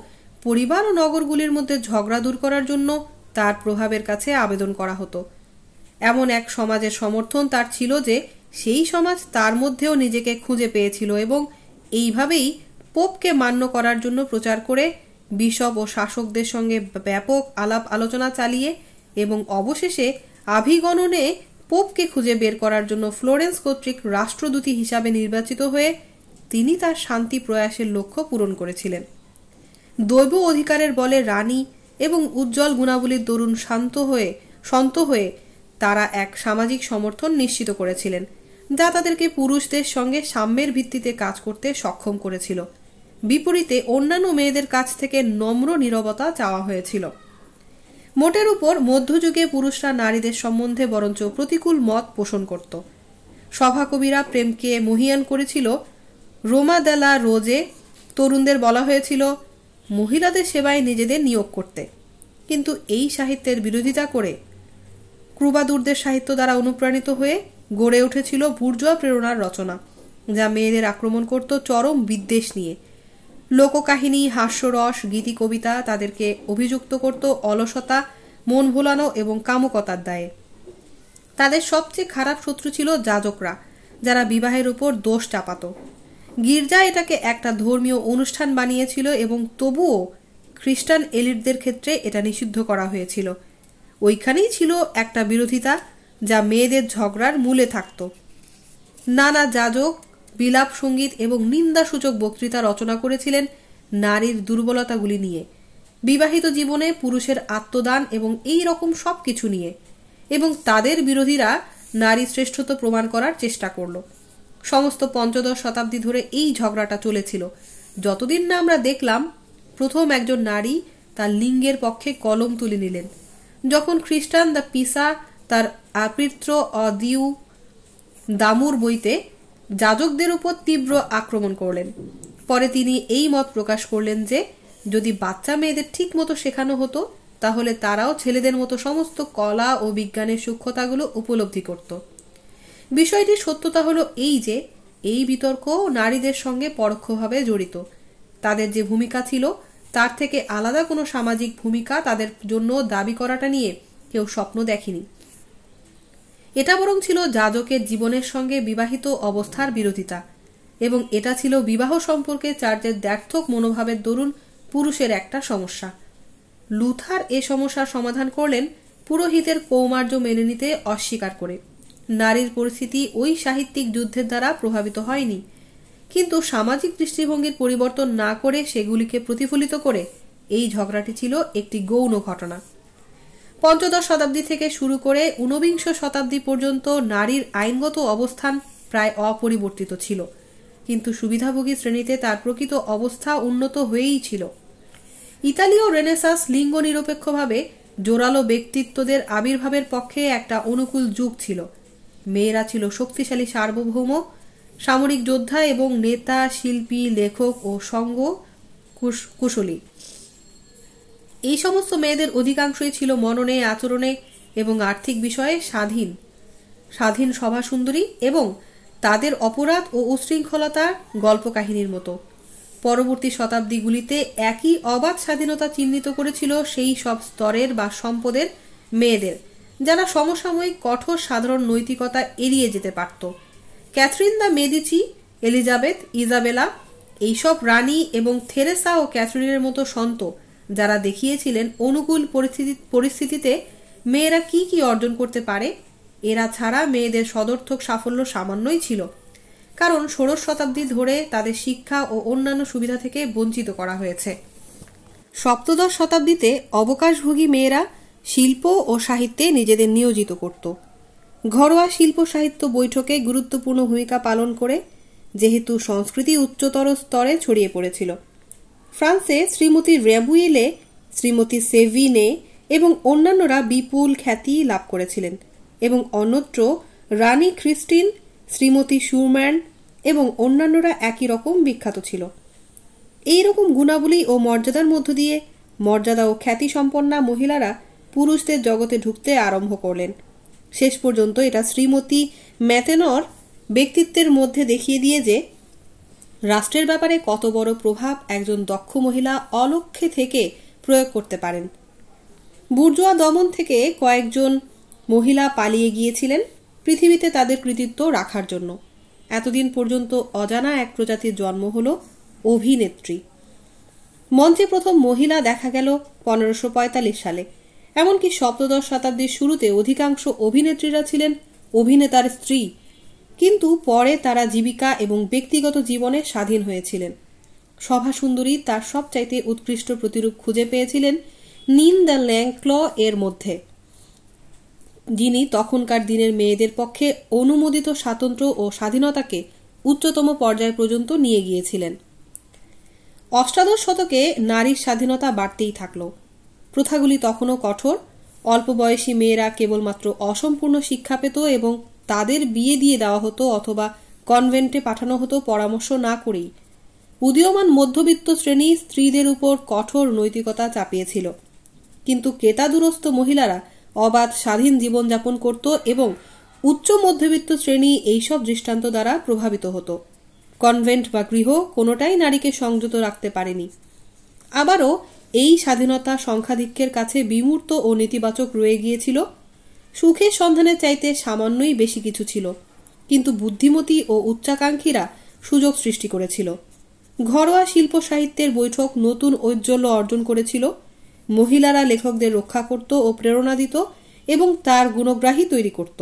পরিবার ও নগরগুলির মধ্যে ঝগড়া দূর করার জন্য তার প্রভাবের কাছে আবেদন করা হতো এমন এক সমাজের সমর্থন তার ছিল যে সেই সমাজ তার মধ্যেও নিজেকে খুঁজে পেয়েছিল এবং এইভাবেই পোপকে মান্য করার জন্য প্রচার করে বিশপ ও শাসকদের সঙ্গে ব্যাপক আলাপ আলোচনা চালিয়ে এবং অবশেষে আভিগণনে পোপকে খুঁজে বের করার জন্য ফ্লোরেন্স কর্তৃক রাষ্ট্রদূতি হিসাবে নির্বাচিত হয়ে তিনি তার শান্তি প্রয়াসের লক্ষ্য পূরণ করেছিলেন দৈব অধিকারের বলে রানী এবং উজ্জ্বল গুণাবলীর দরুন শান্ত হয়ে শান্ত হয়ে তারা এক সামাজিক সমর্থন নিশ্চিত করেছিলেন যা তাদেরকে পুরুষদের সঙ্গে সাম্যের ভিত্তিতে কাজ করতে সক্ষম করেছিল বিপরীতে অন্যান্য মেয়েদের কাছ থেকে নম্র নিরবতা চাওয়া হয়েছিল মোটের উপর মধ্যযুগে পুরুষরা নারীদের সম্বন্ধে বরঞ্চ প্রতিকূল মত পোষণ করত সভাকবিরা প্রেমকে মহিয়ান করেছিল রোমা দেলা রোজে তরুণদের বলা হয়েছিল মহিলাদের সেবায় নিজেদের নিয়োগ করতে কিন্তু এই সাহিত্যের বিরোধিতা করে ক্রুবাদুরদের সাহিত্য দ্বারা অনুপ্রাণিত হয়ে গড়ে উঠেছিল ভুর্জোয়া প্রেরণার রচনা যা মেয়েদের আক্রমণ করত চরম বিদ্বেষ নিয়ে লোককাহিনী হাস্যরস গীতি কবিতা তাদেরকে অভিযুক্ত করত অলসতা মন ভোলানো এবং কামকতার দায়ে তাদের সবচেয়ে খারাপ শত্রু ছিল যাজকরা যারা বিবাহের উপর দোষ চাপাত গির্জা এটাকে একটা ধর্মীয় অনুষ্ঠান বানিয়েছিল এবং তবুও খ্রিস্টান এলিটদের ক্ষেত্রে এটা নিষিদ্ধ করা হয়েছিল ওইখানেই ছিল একটা বিরোধিতা যা মেয়েদের ঝগড়ার মূলে থাকত নানা যাজক বিলাপ সঙ্গীত এবং নিন্দাসূচক বক্তৃতা রচনা করেছিলেন নারীর দুর্বলতাগুলি নিয়ে বিবাহিত জীবনে পুরুষের আত্মদান এবং এই রকম সব কিছু নিয়ে এবং তাদের বিরোধীরা নারী শ্রেষ্ঠত্ব প্রমাণ করার চেষ্টা করল সমস্ত পঞ্চদশ শতাব্দী ধরে এই ঝগড়াটা চলেছিল যতদিন না আমরা দেখলাম প্রথম একজন নারী তার লিঙ্গের পক্ষে কলম তুলে নিলেন যখন খ্রিস্টান দ্য পিসা তার আপিত্র অদিউ দামুর বইতে যাজকদের উপর তীব্র আক্রমণ করলেন পরে তিনি এই মত প্রকাশ করলেন যে যদি বাচ্চা মেয়েদের ঠিক মতো শেখানো হতো তাহলে তারাও ছেলেদের মতো সমস্ত কলা ও বিজ্ঞানের সূক্ষ্মতাগুলো উপলব্ধি করত বিষয়টির সত্যতা হলো এই যে এই বিতর্ক নারীদের সঙ্গে পরোক্ষভাবে জড়িত তাদের যে ভূমিকা ছিল তার থেকে আলাদা কোনো সামাজিক ভূমিকা তাদের জন্য দাবি করাটা নিয়ে কেউ স্বপ্ন দেখেনি এটা বরং ছিল যাজকের জীবনের সঙ্গে বিবাহিত অবস্থার বিরোধিতা এবং এটা ছিল বিবাহ সম্পর্কে চার্চের দ্যার্থক মনোভাবের দরুন পুরুষের একটা সমস্যা লুথার এ সমস্যার সমাধান করলেন পুরোহিতের কৌমার্য মেনে নিতে অস্বীকার করে নারীর পরিস্থিতি ওই সাহিত্যিক যুদ্ধের দ্বারা প্রভাবিত হয়নি কিন্তু সামাজিক দৃষ্টিভঙ্গির পরিবর্তন না করে সেগুলিকে প্রতিফলিত করে এই ঝগড়াটি ছিল একটি গৌণ ঘটনা পঞ্চদশ শতাব্দী থেকে শুরু করে ঊনবিংশ শতাব্দী পর্যন্ত নারীর আইনগত অবস্থান প্রায় অপরিবর্তিত ছিল কিন্তু সুবিধাভোগী শ্রেণীতে তার প্রকৃত অবস্থা উন্নত হয়েই ছিল ইতালীয় রেনেসাস লিঙ্গ নিরপেক্ষভাবে জোরালো ব্যক্তিত্বদের আবির্ভাবের পক্ষে একটা অনুকূল যুগ ছিল মেয়েরা ছিল শক্তিশালী সার্বভৌম সামরিক যোদ্ধা এবং নেতা শিল্পী লেখক ও সঙ্গ কুশলী এই সমস্ত মেয়েদের অধিকাংশই ছিল মননে আচরণে এবং আর্থিক বিষয়ে স্বাধীন স্বাধীন সভা সুন্দরী এবং তাদের অপরাধ ও উশৃঙ্খলতা গল্প কাহিনীর মতো পরবর্তী শতাব্দীগুলিতে একই অবাধ স্বাধীনতা চিহ্নিত করেছিল সেই সব স্তরের বা সম্পদের মেয়েদের যারা সমসাময়িক কঠোর সাধারণ নৈতিকতা এড়িয়ে যেতে পারত Catherine de Medici Elizabeth Isabella এইসব রানী এবং থেরেসা ও ক্যাথরিনের মতো সন্ত যারা দেখিয়েছিলেন অনুকূল পরিস্থিতি পরিস্থিতিতে মেয়েরা কি কি অর্জন করতে পারে এরা ছাড়া মেয়েদের সদর্থক সাফল্য সামান্যই ছিল কারণ ষোড়শ শতাব্দী ধরে তাদের শিক্ষা ও অন্যান্য সুবিধা থেকে বঞ্চিত করা হয়েছে সপ্তদশ শতাব্দীতে অবকাশভোগী মেয়েরা শিল্প ও সাহিত্যে নিজেদের নিয়োজিত করত ঘরোয়া শিল্প সাহিত্য বৈঠকে গুরুত্বপূর্ণ ভূমিকা পালন করে যেহেতু সংস্কৃতি উচ্চতর স্তরে ছড়িয়ে পড়েছিল ফ্রান্সে শ্রীমতী র্যাবুয়েলে শ্রীমতী সেভিনে এবং অন্যান্যরা বিপুল খ্যাতি লাভ করেছিলেন এবং অন্যত্র রানী ক্রিস্টিন শ্রীমতী সুরম্যান এবং অন্যান্যরা একই রকম বিখ্যাত ছিল এই রকম গুণাবলী ও মর্যাদার মধ্য দিয়ে মর্যাদা ও খ্যাতি সম্পন্না মহিলারা পুরুষদের জগতে ঢুকতে আরম্ভ করলেন শেষ পর্যন্ত এটা শ্রীমতী ম্যাতেনর ব্যক্তিত্বের মধ্যে দেখিয়ে দিয়ে যে রাষ্ট্রের ব্যাপারে কত বড় প্রভাব একজন দক্ষ মহিলা অলক্ষ্যে থেকে প্রয়োগ করতে পারেন বুর্জোয়া দমন থেকে কয়েকজন মহিলা পালিয়ে গিয়েছিলেন পৃথিবীতে তাদের কৃতিত্ব রাখার জন্য এতদিন পর্যন্ত অজানা এক প্রজাতির জন্ম হল অভিনেত্রী মঞ্চে প্রথম মহিলা দেখা গেল পনেরোশো সালে এমনকি সপ্তদশ শতাব্দীর শুরুতে অধিকাংশ অভিনেত্রীরা ছিলেন অভিনেতার স্ত্রী কিন্তু পরে তারা জীবিকা এবং ব্যক্তিগত জীবনে স্বাধীন হয়েছিলেন সভা সুন্দরী তার সবচাইতে উৎকৃষ্ট প্রতিরূপ খুঁজে পেয়েছিলেন নিন দ্য ল্যাংক্ল এর মধ্যে যিনি তখনকার দিনের মেয়েদের পক্ষে অনুমোদিত স্বাতন্ত্র ও স্বাধীনতাকে উচ্চতম পর্যায় পর্যন্ত নিয়ে গিয়েছিলেন অষ্টাদশ শতকে নারীর স্বাধীনতা বাড়তেই থাকলো প্রথাগুলি তখনও কঠোর অল্প বয়সী মেয়েরা কেবলমাত্র অসম্পূর্ণ শিক্ষা পেত এবং তাদের বিয়ে দিয়ে দেওয়া হতো অথবা কনভেন্টে পাঠানো হতো পরামর্শ না করেই উদীয়মান মধ্যবিত্ত শ্রেণী স্ত্রীদের উপর কঠোর নৈতিকতা চাপিয়েছিল কিন্তু কেতাদুরস্থ মহিলারা অবাধ স্বাধীন জীবনযাপন করত এবং উচ্চ মধ্যবিত্ত শ্রেণী এইসব দৃষ্টান্ত দ্বারা প্রভাবিত হতো কনভেন্ট বা গৃহ কোনোটাই নারীকে সংযত রাখতে পারেনি আবারও এই স্বাধীনতা সংখ্যাধিক্যের কাছে বিমূর্ত ও নেতিবাচক রয়ে গিয়েছিল সুখের সন্ধানে চাইতে সামান্যই বেশি কিছু ছিল কিন্তু বুদ্ধিমতী ও উচ্চাকাঙ্ক্ষীরা সুযোগ সৃষ্টি করেছিল ঘরোয়া শিল্প সাহিত্যের বৈঠক নতুন ঐজ্জ্বল্য অর্জন করেছিল মহিলারা লেখকদের রক্ষা করত ও প্রেরণা দিত এবং তার গুণগ্রাহী তৈরি করত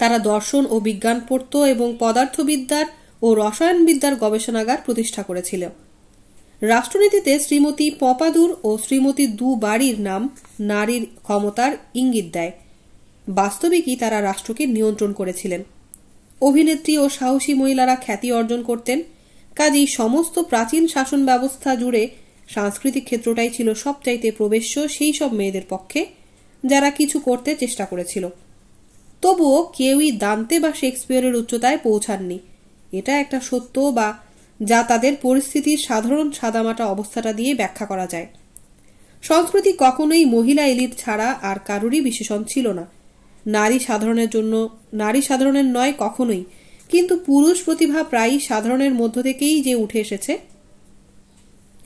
তারা দর্শন ও বিজ্ঞান পড়ত এবং পদার্থবিদ্যার ও রসায়নবিদ্যার গবেষণাগার প্রতিষ্ঠা করেছিল রাষ্ট্রনীতিতে শ্রীমতী পপাদুর ও শ্রীমতী দু বাড়ির নাম নারীর ক্ষমতার ইঙ্গিত দেয় বাস্তবিকই তারা রাষ্ট্রকে নিয়ন্ত্রণ করেছিলেন অভিনেত্রী ও সাহসী মহিলারা খ্যাতি অর্জন করতেন কাজেই সমস্ত প্রাচীন শাসন ব্যবস্থা জুড়ে সাংস্কৃতিক ক্ষেত্রটাই ছিল সবচাইতে প্রবেশ্য সেই সব মেয়েদের পক্ষে যারা কিছু করতে চেষ্টা করেছিল তবুও কেউই দান্তে বা শেক্সপিয়রের উচ্চতায় পৌঁছাননি এটা একটা সত্য বা যা তাদের পরিস্থিতির সাধারণ সাদামাটা অবস্থাটা দিয়ে ব্যাখ্যা করা যায় সংস্কৃতি কখনোই মহিলা এলিট ছাড়া আর কারোরই বিশেষণ ছিল না নারী সাধারণের জন্য নারী সাধারণের নয় কখনোই কিন্তু পুরুষ প্রতিভা প্রায়ই সাধারণের মধ্য থেকেই যে উঠে এসেছে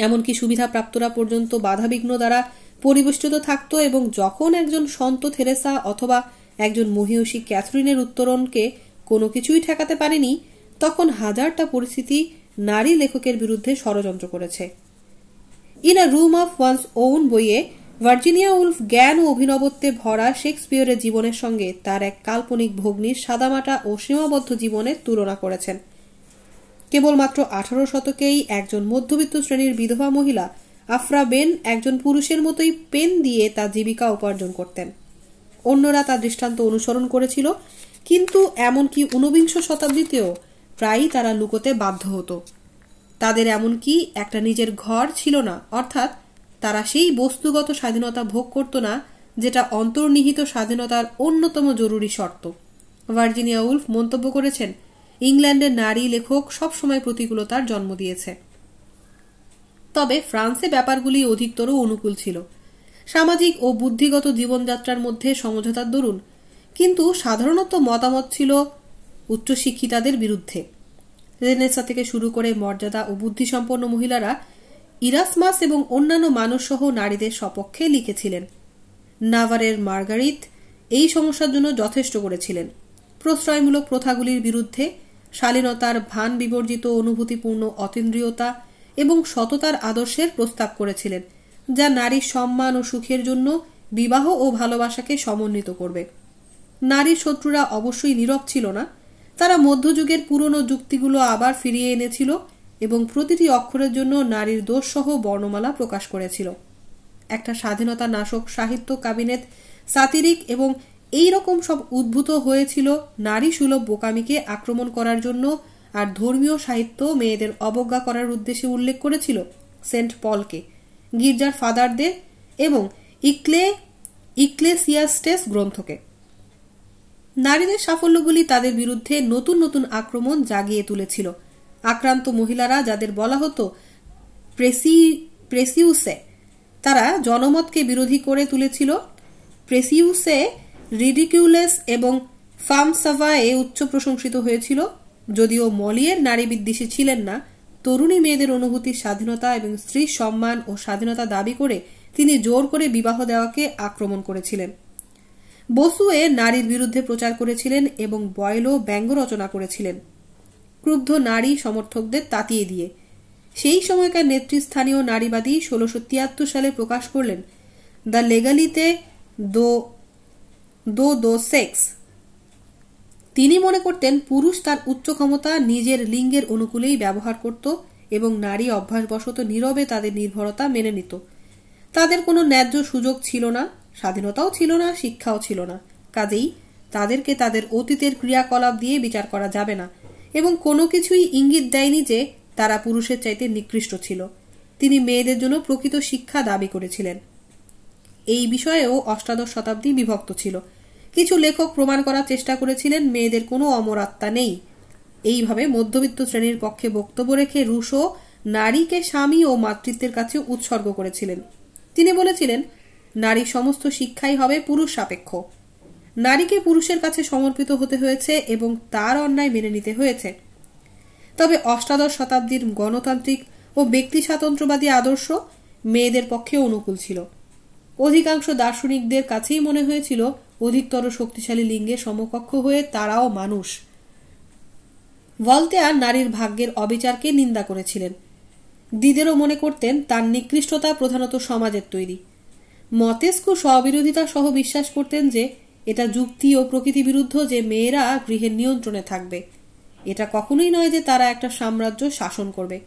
এমনকি সুবিধাপ্রাপ্তরা পর্যন্ত বাধাবিঘ্ন দ্বারা পরিবেষ্টিত থাকত এবং যখন একজন সন্ত থেরেসা অথবা একজন মহিষী ক্যাথরিনের উত্তরণকে কোনো কিছুই ঠেকাতে পারেনি তখন হাজারটা পরিস্থিতি নারী লেখকের বিরুদ্ধে ষড়যন্ত্র করেছে in a room of one's own বইয়ে ভার্জিনিয়া উলফ জ্ঞান ও অভিনবত্বে ভরা শেক্সপিয়রের জীবনের সঙ্গে তার এক কাল্পনিক ভগ্নির সাদামাটা ও সীমাবদ্ধ জীবনের তুলনা করেছেন কেবলমাত্র আঠারো শতকেই একজন মধ্যবিত্ত শ্রেণীর বিধবা মহিলা আফরা বেন একজন পুরুষের মতোই পেন দিয়ে তার জীবিকা উপার্জন করতেন অন্যরা তার দৃষ্টান্ত অনুসরণ করেছিল কিন্তু এমনকি ঊনবিংশ শতাব্দীতেও প্রায়ই তারা লুকোতে বাধ্য হতো তাদের এমনকি একটা নিজের ঘর ছিল না অর্থাৎ তারা সেই বস্তুগত স্বাধীনতা ভোগ করত না যেটা অন্তর্নিহিত স্বাধীনতার অন্যতম জরুরি শর্ত ভার্জিনিয়া উলফ মন্তব্য করেছেন ইংল্যান্ডের নারী লেখক সবসময় প্রতিকূলতার জন্ম দিয়েছে তবে ফ্রান্সে ব্যাপারগুলি অধিকতর অনুকূল ছিল সামাজিক ও বুদ্ধিগত জীবনযাত্রার মধ্যে সমঝোতার দরুন কিন্তু সাধারণত মতামত ছিল উচ্চশিক্ষিতাদের বিরুদ্ধে রেনেসা থেকে শুরু করে মর্যাদা ও বুদ্ধিসম্পন্ন মহিলারা ইরাসমাস এবং অন্যান্য মানুষসহ নারীদের সপক্ষে লিখেছিলেন নাভারের মার্গারিত এই সমস্যার জন্য যথেষ্ট করেছিলেন প্রশ্রয়মূলক প্রথাগুলির বিরুদ্ধে শালীনতার ভান বিবর্জিত অনুভূতিপূর্ণ অতীন্দ্রিয়তা এবং সততার আদর্শের প্রস্তাব করেছিলেন যা নারীর সম্মান ও সুখের জন্য বিবাহ ও ভালোবাসাকে সমন্বিত করবে নারীর শত্রুরা অবশ্যই নীরব ছিল না তারা মধ্যযুগের পুরনো যুক্তিগুলো আবার ফিরিয়ে এনেছিল এবং প্রতিটি অক্ষরের জন্য নারীর দোষসহ বর্ণমালা প্রকাশ করেছিল একটা স্বাধীনতা নাশক সাহিত্য কাবিনেত সাতিরিক এবং এই রকম সব উদ্ভূত হয়েছিল নারী সুলভ বোকামিকে আক্রমণ করার জন্য আর ধর্মীয় সাহিত্য মেয়েদের অবজ্ঞা করার উদ্দেশ্যে উল্লেখ করেছিল সেন্ট পলকে গির্জার ফাদারদের এবং ইক্লে ইক্লেসিয়াস্টেস গ্রন্থকে নারীদের সাফল্যগুলি তাদের বিরুদ্ধে নতুন নতুন আক্রমণ জাগিয়ে তুলেছিল আক্রান্ত মহিলারা যাদের বলা হতো প্রেসি প্রেসিউসে তারা জনমতকে বিরোধী করে তুলেছিল প্রেসিউসে রিডিকিউলেস এবং ফামসাভায়ে উচ্চ প্রশংসিত হয়েছিল যদিও মলিয়ের নারী বিদ্বেষী ছিলেন না তরুণী মেয়েদের অনুভূতির স্বাধীনতা এবং স্ত্রী সম্মান ও স্বাধীনতা দাবি করে তিনি জোর করে বিবাহ দেওয়াকে আক্রমণ করেছিলেন বসুয়ে নারীর বিরুদ্ধে প্রচার করেছিলেন এবং বয়লো ব্যঙ্গ রচনা করেছিলেন ক্রুব্ধ নারী সমর্থকদের তাতিয়ে দিয়ে সেই সময়কার নেতৃস্থানীয় নারীবাদী ষোলোশো তিয়াত্তর সালে প্রকাশ করলেন দ্য লেগালিতে দো দো দো সেক্স তিনি মনে করতেন পুরুষ তার উচ্চ ক্ষমতা নিজের লিঙ্গের অনুকূলেই ব্যবহার করত এবং নারী অভ্যাসবশত নীরবে তাদের নির্ভরতা মেনে নিত তাদের কোনো ন্যায্য সুযোগ ছিল না স্বাধীনতাও ছিল না শিক্ষাও ছিল না কাজেই তাদেরকে তাদের অতীতের ক্রিয়াকলাপ দিয়ে বিচার করা যাবে না এবং কোনো কিছুই ইঙ্গিত দেয়নি যে তারা পুরুষের চাইতে নিকৃষ্ট ছিল তিনি মেয়েদের জন্য প্রকৃত শিক্ষা দাবি করেছিলেন এই বিষয়েও অষ্টাদশ শতাব্দী বিভক্ত ছিল কিছু লেখক প্রমাণ করার চেষ্টা করেছিলেন মেয়েদের কোনো অমরাত্মা নেই এইভাবে মধ্যবিত্ত শ্রেণীর পক্ষে বক্তব্য রেখে রুশো নারীকে স্বামী ও মাতৃত্বের কাছে উৎসর্গ করেছিলেন তিনি বলেছিলেন নারী সমস্ত শিক্ষাই হবে পুরুষ সাপেক্ষ নারীকে পুরুষের কাছে সমর্পিত হতে হয়েছে এবং তার অন্যায় মেনে নিতে হয়েছে তবে অষ্টাদশ শতাব্দীর গণতান্ত্রিক ও ব্যক্তি স্বাতন্ত্রবাদী আদর্শ মেয়েদের পক্ষে অনুকূল ছিল অধিকাংশ দার্শনিকদের কাছেই মনে হয়েছিল অধিকতর শক্তিশালী লিঙ্গে সমকক্ষ হয়ে তারাও মানুষ ভলতেয়ার নারীর ভাগ্যের অবিচারকে নিন্দা করেছিলেন দিদেরও মনে করতেন তার নিকৃষ্টতা প্রধানত সমাজের তৈরি মতেস্কো স্ববিরোধিতা সহ বিশ্বাস করতেন যে এটা যুক্তি ও প্রকৃতি বিরুদ্ধ যে মেয়েরা গৃহের নিয়ন্ত্রণে থাকবে এটা কখনোই নয় যে তারা একটা সাম্রাজ্য শাসন করবে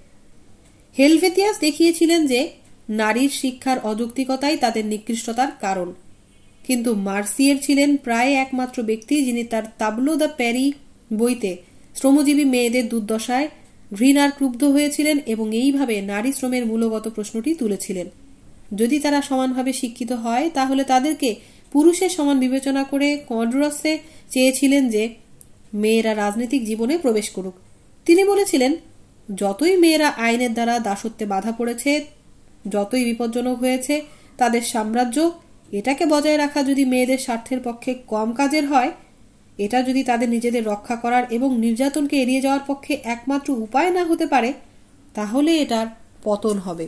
হেলভেতিয়াস দেখিয়েছিলেন যে নারীর শিক্ষার অযৌক্তিকতাই তাদের নিকৃষ্টতার কারণ কিন্তু মার্সিয়ের ছিলেন প্রায় একমাত্র ব্যক্তি যিনি তার তাবলো দ্য প্যারি বইতে শ্রমজীবী মেয়েদের দুর্দশায় ঘৃণার ক্রুব্ধ হয়েছিলেন এবং এইভাবে নারী শ্রমের মূলগত প্রশ্নটি তুলেছিলেন যদি তারা সমানভাবে শিক্ষিত হয় তাহলে তাদেরকে পুরুষের সমান বিবেচনা করে কডরসে চেয়েছিলেন যে মেয়েরা রাজনৈতিক জীবনে প্রবেশ করুক তিনি বলেছিলেন যতই মেয়েরা আইনের দ্বারা দাসত্বে বাধা পড়েছে যতই বিপজ্জনক হয়েছে তাদের সাম্রাজ্য এটাকে বজায় রাখা যদি মেয়েদের স্বার্থের পক্ষে কম কাজের হয় এটা যদি তাদের নিজেদের রক্ষা করার এবং নির্যাতনকে এড়িয়ে যাওয়ার পক্ষে একমাত্র উপায় না হতে পারে তাহলে এটার পতন হবে